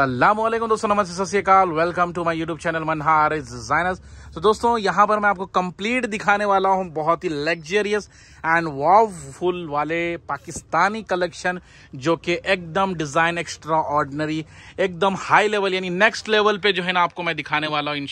असलम दोस्तों नमस्ते सत्यकाल welcome to my YouTube channel Manhar designers तो दोस्तों यहां पर मैं आपको कंप्लीट दिखाने वाला हूँ बहुत ही लग्जरियस एंड वावफुल वाले पाकिस्तानी कलेक्शन जो कि एकदम डिज़ाइन एक्स्ट्रा ऑर्डनरी एकदम हाई लेवल यानी नेक्स्ट लेवल पे जो है ना आपको मैं दिखाने वाला हूँ इन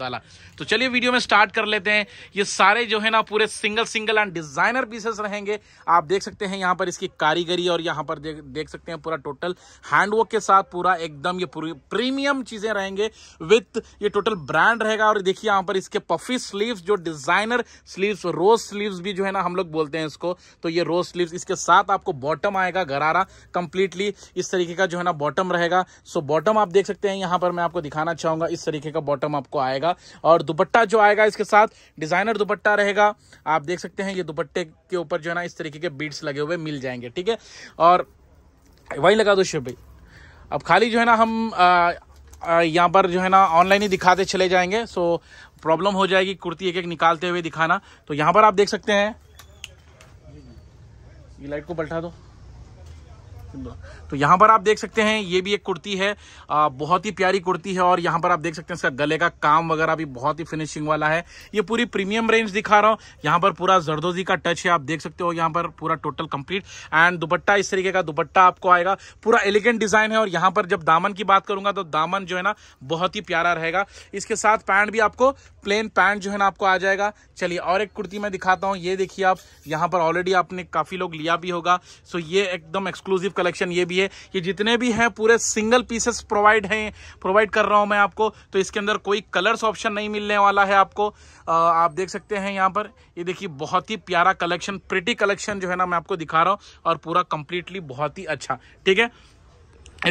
ताला तो चलिए वीडियो में स्टार्ट कर लेते हैं ये सारे जो है ना पूरे single single and designer pieces रहेंगे आप देख सकते हैं यहाँ पर इसकी कारीगरी और यहाँ पर देख, देख सकते हैं पूरा टोटल हैंडवर्क के साथ पूरा एकदम एकदम ये प्रीमियम चीजें रहेंगे विथ ये टोटल ब्रांड रहेगा और देखिए यहां पर इसके पफी स्लीव्स जो डिजाइनर स्लीव्स रोज स्लीव्स भी जो है ना हम लोग बोलते हैं इसको तो ये रोज स्लीव्स इसके साथ आपको बॉटम आएगा गरारा कंप्लीटली इस तरीके का जो है ना बॉटम रहेगा सो बॉटम आप देख सकते हैं यहां पर मैं आपको दिखाना चाहूंगा इस तरीके का बॉटम आपको आएगा और दुपट्टा जो आएगा इसके साथ डिजाइनर दुपट्टा रहेगा आप देख सकते हैं ये दुपट्टे के ऊपर जो है ना इस तरीके के बीट्स लगे हुए मिल जाएंगे ठीक है और वही लगा दो शिव भाई अब खाली जो है ना हम यहाँ पर जो है ना ऑनलाइन ही दिखाते चले जाएंगे सो प्रॉब्लम हो जाएगी कुर्ती एक एक निकालते हुए दिखाना तो यहाँ पर आप देख सकते हैं ये लाइट को पलटा दो तो यहाँ पर आप देख सकते हैं ये भी एक कुर्ती है आ, बहुत ही प्यारी कुर्ती है और यहाँ पर आप देख सकते हैं इसका गले का काम वगैरह भी बहुत ही फिनिशिंग वाला है ये पूरी प्रीमियम रेंज दिखा रहा हूँ यहाँ पर पूरा जरदोजी का टच है आप देख सकते हो यहाँ पर पूरा टोटल कंप्लीट एंड दुपट्टा इस तरीके का दुपट्टा आपको आएगा पूरा एलिगेंट डिजाइन है और यहाँ पर जब दामन की बात करूंगा तो दामन जो है ना बहुत ही प्यारा रहेगा इसके साथ पैंट भी आपको प्लेन पैंट जो है ना आपको आ जाएगा चलिए और एक कुर्ती मैं दिखाता हूँ ये देखिए आप यहाँ पर ऑलरेडी आपने काफी लोग लिया भी होगा सो ये एकदम एक्सक्लूसिव कलर कलेक्शन ये भी है ये जितने भी हैं पूरे सिंगल पीसेस प्रोवाइड हैं प्रोवाइड कर रहा हूं मैं आपको तो इसके अंदर कोई कलर्स ऑप्शन नहीं मिलने वाला है आपको आ, आप देख सकते हैं यहाँ पर ये देखिए बहुत ही प्यारा कलेक्शन प्रिटी कलेक्शन जो है ना मैं आपको दिखा रहा हूँ और पूरा कंप्लीटली बहुत ही अच्छा ठीक है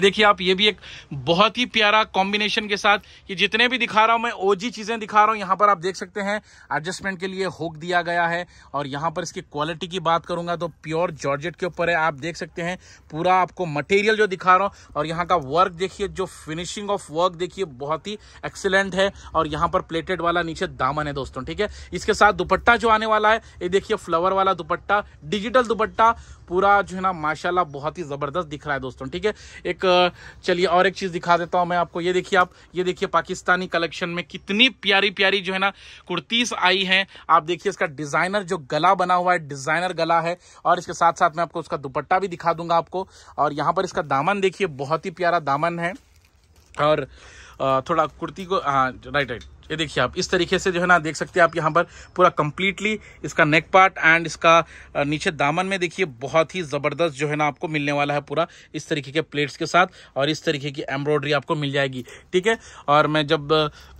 देखिए आप ये भी एक बहुत ही प्यारा कॉम्बिनेशन के साथ ये जितने भी दिखा रहा हूँ मैं ओजी चीज़ें दिखा रहा हूँ यहाँ पर आप देख सकते हैं एडजस्टमेंट के लिए होक दिया गया है और यहाँ पर इसकी क्वालिटी की बात करूँगा तो प्योर जॉर्जेट के ऊपर है आप देख सकते हैं पूरा आपको मटेरियल जो दिखा रहा हूँ और यहाँ का वर्क देखिए जो फिनिशिंग ऑफ वर्क देखिए बहुत ही एक्सेलेंट है और यहाँ पर प्लेटेड वाला नीचे दामन है दोस्तों ठीक है इसके साथ दुपट्टा जो आने वाला है ये देखिए फ्लावर वाला दुपट्टा डिजिटल दुपट्टा पूरा जो है ना माशाला बहुत ही ज़बरदस्त दिख रहा है दोस्तों ठीक है एक चलिए और एक चीज़ दिखा देता हूँ मैं आपको ये देखिए आप ये देखिए पाकिस्तानी कलेक्शन में कितनी प्यारी प्यारी जो है ना कुर्तीस आई हैं आप देखिए इसका डिज़ाइनर जो गला बना हुआ है डिज़ाइनर गला है और इसके साथ साथ मैं आपको उसका दुपट्टा भी दिखा दूंगा आपको और यहाँ पर इसका दामन देखिए बहुत ही प्यारा दामन है और थोड़ा कुर्ती को हाँ राइट राइट ये देखिए आप इस तरीके से जो है ना देख सकते हैं आप यहाँ पर पूरा कम्प्लीटली इसका नेक पार्ट एंड इसका नीचे दामन में देखिए बहुत ही ज़बरदस्त जो है ना आपको मिलने वाला है पूरा इस तरीके के प्लेट्स के साथ और इस तरीके की एम्ब्रॉयडरी आपको मिल जाएगी ठीक है और मैं जब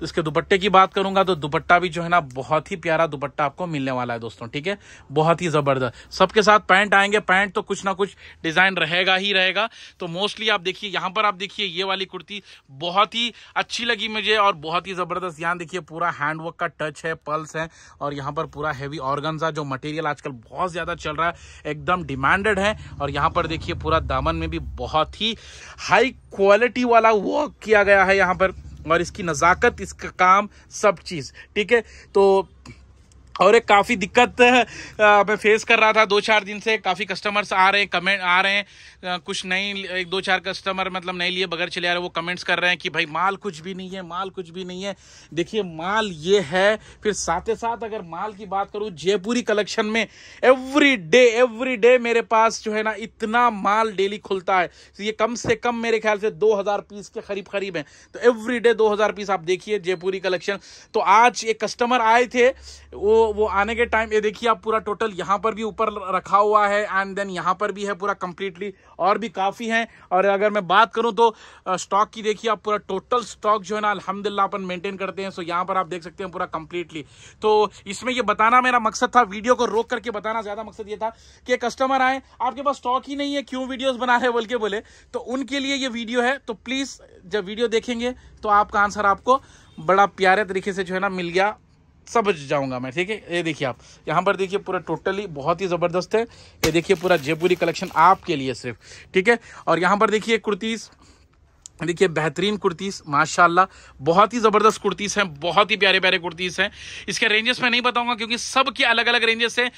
इसके दुपट्टे की बात करूँगा तो दुपट्टा भी जो है ना बहुत ही प्यारा दुपट्टा आपको मिलने वाला है दोस्तों ठीक है बहुत ही ज़बरदस्त सबके साथ पैंट आएंगे पैंट तो कुछ ना कुछ डिज़ाइन रहेगा ही रहेगा तो मोस्टली आप देखिए यहाँ पर आप देखिए ये वाली कुर्ती बहुत ही अच्छी लगी मुझे और बहुत ही ज़बरदस्त यहाँ ध्यान देखिए पूरा हैंडवर्क का टच है पल्स है और यहाँ पर पूरा हैवी ऑर्गनजा जो मटेरियल आजकल बहुत ज़्यादा चल रहा है एकदम डिमांडेड है और यहाँ पर देखिए पूरा दामन में भी बहुत ही हाई क्वालिटी वाला वर्क किया गया है यहाँ पर और इसकी नज़ाकत इसका काम सब चीज़ ठीक है तो और एक काफ़ी दिक्कत मैं फेस कर रहा था दो चार दिन से काफ़ी कस्टमर्स आ रहे हैं कमेंट आ रहे हैं कुछ नहीं एक दो चार कस्टमर मतलब नहीं लिए बगैर चले आ रहे वो कमेंट्स कर रहे हैं कि भाई माल कुछ भी नहीं है माल कुछ भी नहीं है देखिए माल ये है फिर साथ ही साथ अगर माल की बात करूँ जयपुरी कलेक्शन में एवरी डे एवरी डे मेरे पास जो है ना इतना माल डेली खुलता है तो ये कम से कम मेरे ख्याल से दो पीस के करीब करीब हैं तो एवरी डे दो पीस आप देखिए जयपुरी कलेक्शन तो आज एक कस्टमर आए थे वो वो आने के टाइम ये देखिए आप पूरा टोटल यहाँ पर भी ऊपर रखा हुआ है एंड देन यहाँ पर भी है पूरा कम्प्लीटली और भी काफ़ी हैं और अगर मैं बात करूँ तो स्टॉक की देखिए आप पूरा टोटल स्टॉक जो है ना अलहमदिल्ला अपन मेंटेन करते हैं सो यहाँ पर आप देख सकते हैं पूरा कम्प्लीटली तो इसमें ये बताना मेरा मकसद था वीडियो को रोक करके बताना ज़्यादा मकसद ये था कि कस्टमर आए आपके पास स्टॉक ही नहीं है क्यों वीडियोज़ बना रहे बोल के बोले तो उनके लिए ये वीडियो है तो प्लीज़ जब वीडियो देखेंगे तो आपका आंसर आपको बड़ा प्यारे तरीके से जो है ना मिल गया समझ जाऊंगा मैं ठीक है ये देखिए आप यहाँ पर देखिए पूरा टोटली बहुत ही ज़बरदस्त है ये देखिए पूरा जयपुरी कलेक्शन आपके लिए सिर्फ ठीक है और यहाँ पर देखिए कुर्तीस देखिए बेहतरीन कुर्तीस माशाल्लाह बहुत ही ज़बरदस्त कुर्तीस हैं बहुत ही प्यारे प्यारे कुर्तीस हैं इसके रेंजेस मैं नहीं बताऊंगा क्योंकि सब के अलग अलग रेंजेस हैं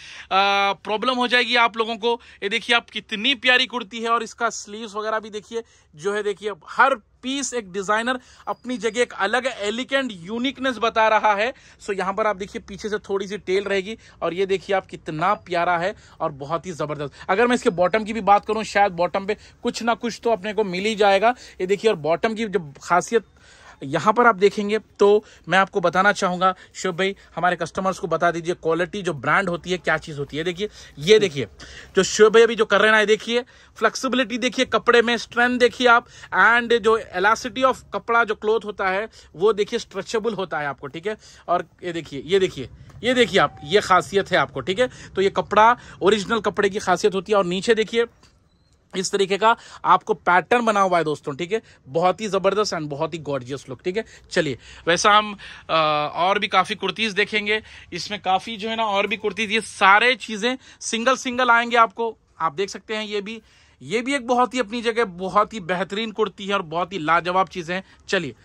प्रॉब्लम हो जाएगी आप लोगों को ये देखिए आप कितनी प्यारी कुर्ती है और इसका स्लीव्स वगैरह भी देखिए जो है देखिए हर पीस एक डिजाइनर अपनी जगह एक अलग एलिगेंट यूनिकनेस बता रहा है सो यहां यहाँ पर आप देखिए पीछे से थोड़ी सी टेल रहेगी और ये देखिए आप कितना प्यारा है और बहुत ही जबरदस्त अगर मैं इसके बॉटम की भी बात करूं शायद बॉटम पे कुछ ना कुछ तो अपने को मिल ही जाएगा ये देखिए और बॉटम की जो खासियत यहाँ पर आप देखेंगे तो मैं आपको बताना चाहूँगा शिव भाई हमारे कस्टमर्स को बता दीजिए क्वालिटी जो ब्रांड होती है क्या चीज़ होती है देखिए ये देखिए जो शिव भाई अभी जो कर रहे हैं देखिए फ्लेक्सिबिलिटी देखिए कपड़े में स्ट्रेंथ देखिए आप एंड जो एलासिटी ऑफ कपड़ा जो क्लोथ होता है वो देखिए स्ट्रेचेबल होता है आपको ठीक है और ये देखिए ये देखिए ये देखिए आप ये खासियत है आपको ठीक है तो ये कपड़ा ओरिजिनल कपड़े की खासियत होती है और नीचे देखिए इस तरीके का आपको पैटर्न बना हुआ है दोस्तों ठीक है बहुत ही ज़बरदस्त एंड बहुत ही गॉर्जियस लुक ठीक है चलिए वैसा हम आ, और भी काफ़ी कुर्तीज़ देखेंगे इसमें काफ़ी जो है ना और भी कुर्तीज़ ये सारे चीज़ें सिंगल सिंगल आएंगे आपको आप देख सकते हैं ये भी ये भी एक बहुत ही अपनी जगह बहुत ही बेहतरीन कुर्ती है और बहुत ही लाजवाब चीज़ें हैं चलिए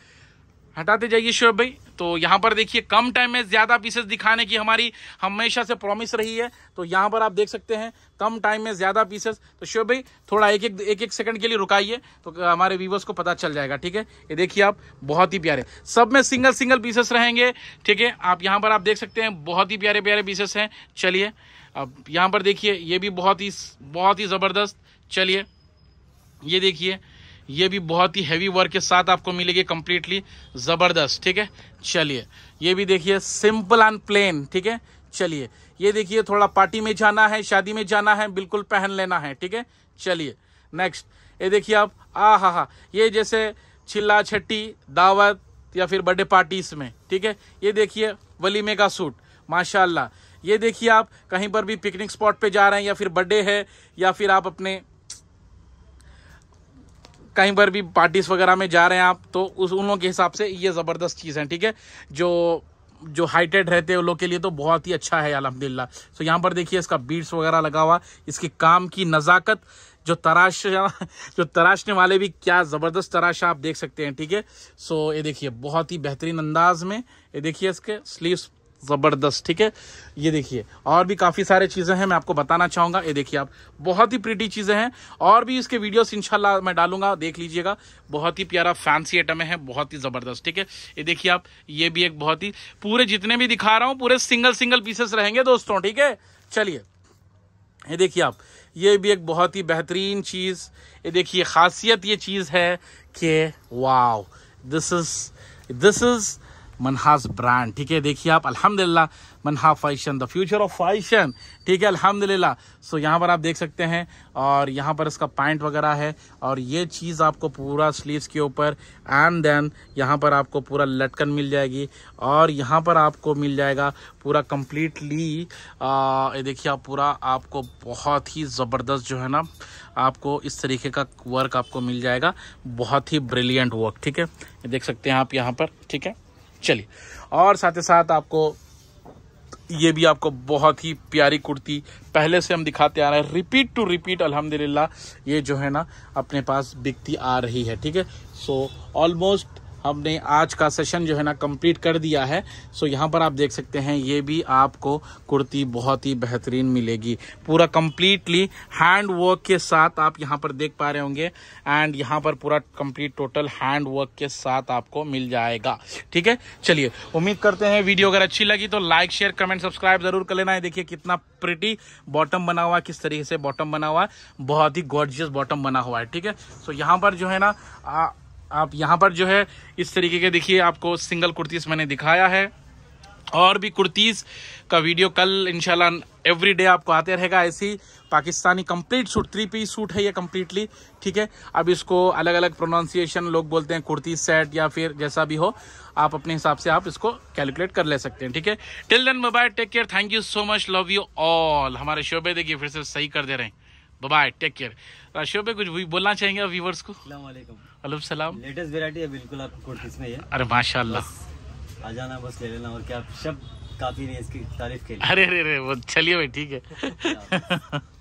हटाते जाइए शोएब भाई तो यहाँ पर देखिए कम टाइम में ज़्यादा पीसेस दिखाने की हमारी हमेशा से प्रॉमिस रही है तो यहाँ पर आप देख सकते हैं कम टाइम में ज़्यादा पीसेस तो शोएब भाई थोड़ा एक एक एक एक सेकंड के लिए रुकाइए तो हमारे व्यूवर्स को पता चल जाएगा ठीक है ये देखिए आप बहुत ही प्यारे सब में सिंगल सिंगल पीसेस रहेंगे ठीक है आप यहाँ पर आप देख सकते हैं बहुत ही प्यारे प्यारे पीसेस हैं चलिए अब यहाँ पर देखिए ये भी बहुत ही बहुत ही ज़बरदस्त चलिए ये देखिए ये भी बहुत ही हैवी वर्क के साथ आपको मिलेगी कम्प्लीटली ज़बरदस्त ठीक है चलिए ये भी देखिए सिंपल एंड प्लेन ठीक है चलिए ये देखिए थोड़ा पार्टी में जाना है शादी में जाना है बिल्कुल पहन लेना है ठीक है चलिए नेक्स्ट ये देखिए आप आ हा हा ये जैसे छिल्ला छट्टी दावत या फिर बर्थडे पार्टीज में ठीक है ये देखिए वलीमे का सूट माशाल्लाह ये देखिए आप कहीं पर भी पिकनिक स्पॉट पे जा रहे हैं या फिर बर्थडे है या फिर आप अपने कहीं पर भी पार्टीज वगैरह में जा रहे हैं आप तो उस उन लोगों के हिसाब से ये ज़बरदस्त चीज़ है ठीक है जो जो हाइटेड रहते हैं उन लोग के लिए तो बहुत ही अच्छा है अलहमदिल्ला सो यहाँ पर देखिए इसका बीट्स वगैरह लगा हुआ इसके काम की नज़ाकत जो तराश जो तराशने वाले भी क्या ज़बरदस्त तराशा आप देख सकते हैं ठीक है सो ये देखिए बहुत ही बेहतरीन अंदाज में ये देखिए इसके स्लीव्स ज़बरदस्त ठीक है ये देखिए और भी काफ़ी सारे चीज़ें हैं मैं आपको बताना चाहूंगा ये देखिए आप बहुत ही प्रिटी चीज़ें हैं और भी इसके वीडियोस इंशाल्लाह मैं डालूंगा देख लीजिएगा बहुत ही प्यारा फैंसी आइटम है बहुत ही ज़बरदस्त ठीक है ये देखिए आप ये भी एक बहुत ही पूरे जितने भी दिखा रहा हूं पूरे सिंगल सिंगल पीसेस रहेंगे दोस्तों ठीक है चलिए ये देखिए आप ये भी एक बहुत ही बेहतरीन चीज़ ये देखिए खासियत ये चीज़ है कि wow this is this is Manhas brand ठीक है देखिए आप अल्हम्दुलिल्लाह Manha fashion the future of fashion ठीक है अल्हम्दुलिल्लाह सो यहाँ पर आप देख सकते हैं और यहाँ पर इसका पैंट वगैरह है और ये चीज़ आपको पूरा स्लीव्स के ऊपर एंड देन यहाँ पर आपको पूरा लटकन मिल जाएगी और यहाँ पर आपको मिल जाएगा पूरा कम्प्लीटली देखिए आप पूरा आपको बहुत ही ज़बरदस्त जो है ना आपको इस तरीके का वर्क आपको मिल जाएगा बहुत ही ब्रिलियंट वर्क ठीक है देख सकते हैं आप यहाँ पर ठीक है चलिए और साथ ही साथ आपको ये भी आपको बहुत ही प्यारी कुर्ती पहले से हम दिखाते आ रहे हैं रिपीट टू रिपीट अल्हम्दुलिल्लाह ये जो है ना अपने पास बिकती आ रही है ठीक है सो ऑलमोस्ट हमने आज का सेशन जो है ना कंप्लीट कर दिया है सो यहाँ पर आप देख सकते हैं ये भी आपको कुर्ती बहुत ही बेहतरीन मिलेगी पूरा कम्प्लीटली हैंड वर्क के साथ आप यहाँ पर देख पा रहे होंगे एंड यहाँ पर पूरा कंप्लीट टोटल हैंड वर्क के साथ आपको मिल जाएगा ठीक है चलिए उम्मीद करते हैं वीडियो अगर अच्छी लगी तो लाइक शेयर कमेंट सब्सक्राइब जरूर कर लेना है देखिए कितना प्रिटी बॉटम बना हुआ है किस तरीके से बॉटम बना हुआ है बहुत ही गॉर्जियस बॉटम बना हुआ है ठीक है सो यहाँ पर जो है ना आ, आप यहाँ पर जो है इस तरीके के देखिए आपको सिंगल कुर्तीस मैंने दिखाया है और भी कुर्तीज़ का वीडियो कल इनशाला एवरी डे आपको आते रहेगा ऐसी Pakistani complete suit three piece suit है ये कम्प्लीटली ठीक है अब इसको अलग अलग प्रोनाउंसिएशन लोग बोलते हैं कुर्ती सेट या फिर जैसा भी हो आप अपने हिसाब से आप इसको कैलकुलेट कर ले सकते हैं ठीक है till then bye take care thank you so much love you all हमारे शोबे देखिए फिर से सही कर दे रहे हैं बाय टेक केयर राशि पे कुछ भी बोलना चाहेंगे व्यूवर्स को सलाम सलाम लेटेस्ट वेरायटी है बिल्कुल आपको कुर्तीस में है अरे माशाल्लाह आ जाना बस ले लेना और क्या शब्द काफी नहीं इसकी तारीफ के लिए अरे अरे अरे वो चलिए भाई ठीक है अच्छा।